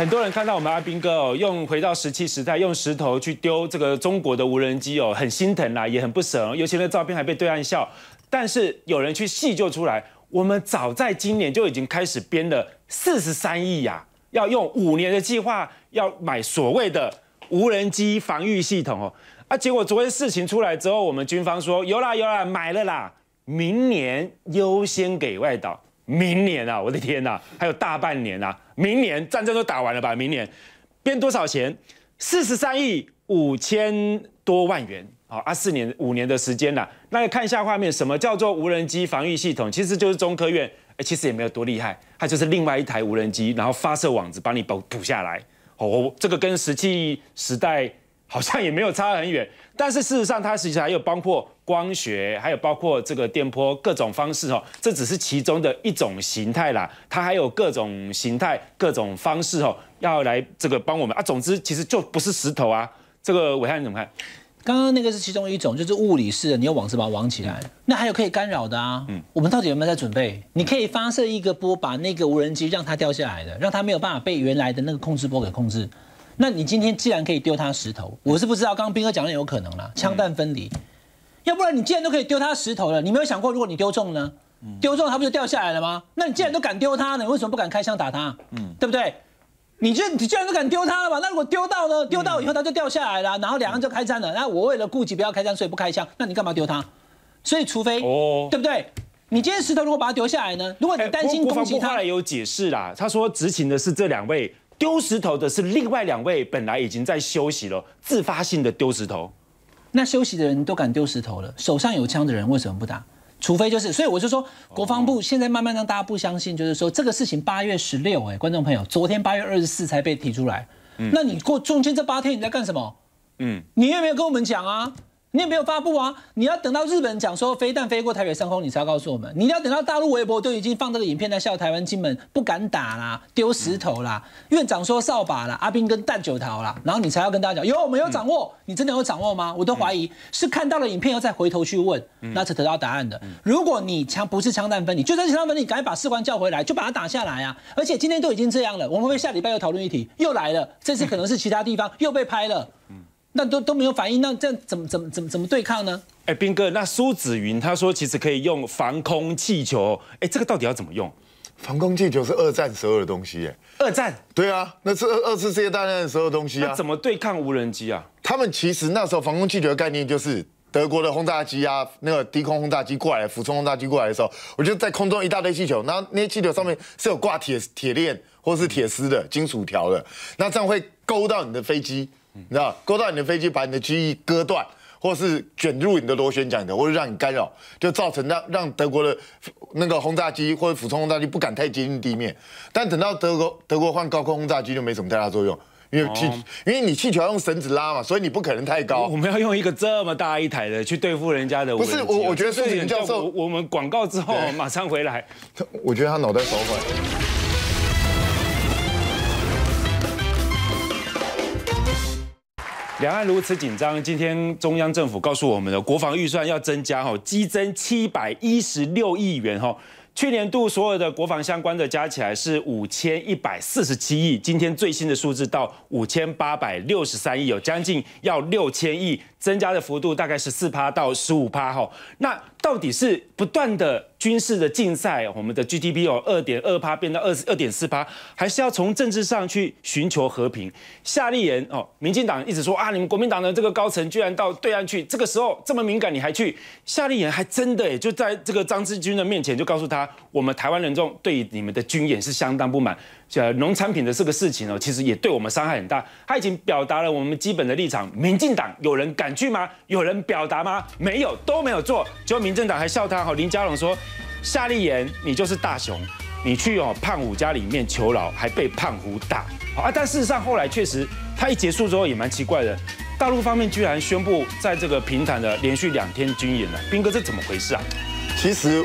很多人看到我们阿兵哥哦，用回到石器时代用石头去丢这个中国的无人机哦，很心疼啦，也很不舍。尤其那照片还被对岸笑，但是有人去细究出来，我们早在今年就已经开始编了四十三亿呀，要用五年的计划要买所谓的无人机防御系统哦。啊，结果昨天事情出来之后，我们军方说有啦有啦买了啦，明年优先给外岛。明年啊，我的天呐，还有大半年啊！明年战争都打完了吧？明年编多少钱？四十三亿五千多万元好啊，四年五年的时间了。那看一下画面，什么叫做无人机防御系统？其实就是中科院，哎，其实也没有多厉害，它就是另外一台无人机，然后发射网子把你补补下来哦。这个跟石器时代好像也没有差很远，但是事实上它实际上有包括。光学，还有包括这个电波各种方式哦，这只是其中的一种形态啦，它还有各种形态、各种方式哦，要来这个帮我们啊。总之，其实就不是石头啊。这个伟汉你怎么看？刚刚那个是其中一种，就是物理式的，你用网子把它网起来。那还有可以干扰的啊。嗯。我们到底有没有在准备？你可以发射一个波，把那个无人机让它掉下来的，让它没有办法被原来的那个控制波给控制。那你今天既然可以丢它石头，我是不知道。刚刚斌哥讲的有可能啦，枪弹分离。要不然你既然都可以丢他石头了，你没有想过如果你丢中呢？丢中他不就掉下来了吗？那你既然都敢丢他，你为什么不敢开枪打他？嗯，对不对？你就你既然都敢丢他了吧？那如果丢到了，丢到以后他就掉下来了，然后两人就开战了。那我为了顾及不要开枪，所以不开枪。那你干嘛丢他？所以除非哦，对不对？你今天石头如果把它丢下来呢？如果你担心攻击他，有解释啦。他说执勤的是这两位，丢石头的是另外两位，本来已经在休息了，自发性的丢石头。那休息的人都敢丢石头了，手上有枪的人为什么不打？除非就是，所以我就说，国防部现在慢慢让大家不相信，就是说这个事情八月十六，哎，观众朋友，昨天八月二十四才被提出来，嗯，那你过中间这八天你在干什么？嗯，你有没有跟我们讲啊？你也没有发布啊！你要等到日本人讲说飞弹飞过台北上空，你才要告诉我们。你要等到大陆微博都已经放这个影片在笑台湾金门不敢打啦，丢石头啦，院长说扫把啦、阿兵跟蛋酒桃啦，然后你才要跟大家讲有我们有掌握？你真的有掌握吗？我都怀疑是看到了影片要再回头去问，那才得到答案的。如果你枪不是枪弹分离，就算枪弹分离，赶紧把士官叫回来，就把他打下来啊！而且今天都已经这样了，我们会下礼拜又讨论议题，又来了，这次可能是其他地方又被拍了。那都都没有反应，那这样怎么怎么怎么怎么对抗呢？哎，斌哥，那苏子云他说其实可以用防空气球，哎，这个到底要怎么用？防空气球是二战时候的东西耶。二战？对啊，那是二二次世界大战的时候的东西啊。怎么对抗无人机啊？他们其实那时候防空气球的概念就是德国的轰炸机啊，那个低空轰炸机过来、俯冲轰炸机过来的时候，我就在空中一大堆气球，那那气球上面是有挂铁铁链或是铁丝的、金属条的，那这样会勾到你的飞机。你知道，勾到你的飞机，把你的机翼割断，或是卷入你的螺旋桨的，或是让你干扰，就造成让让德国的，那个轰炸机或者俯冲轰炸机不敢太接近地面。但等到德国德国换高空轰炸机，就没什么太大作用，因为气因为你气球要用绳子拉嘛，所以你不可能太高。我们要用一个这么大一台的去对付人家的，不是我我觉得是颜教授，我们广告之后马上回来。我觉得他脑袋烧坏。两岸如此紧张，今天中央政府告诉我们的国防预算要增加，吼，激增七百一十六亿元，吼，去年度所有的国防相关的加起来是五千一百四十七亿，今天最新的数字到五千八百六十三亿，有将近要六千亿，增加的幅度大概是四趴到十五趴，吼，那。到底是不断的军事的竞赛，我们的 GDP 哦二点二趴变到二十二点四趴，还是要从政治上去寻求和平？夏立言哦，民进党一直说啊，你们国民党的这个高层居然到对岸去，这个时候这么敏感你还去？夏立言还真的就在这个张志军的面前就告诉他，我们台湾民众对你们的军演是相当不满。农产品的这个事情哦，其实也对我们伤害很大。他已经表达了我们基本的立场，民进党有人敢去吗？有人表达吗？没有，都没有做。结果民进党还笑他，哈，林佳龙说夏立言你就是大熊，你去哦胖虎家里面求饶，还被胖虎打，好啊。但事实上后来确实，他一结束之后也蛮奇怪的，大陆方面居然宣布在这个平坦的连续两天军演了。兵哥，这怎么回事啊？其实。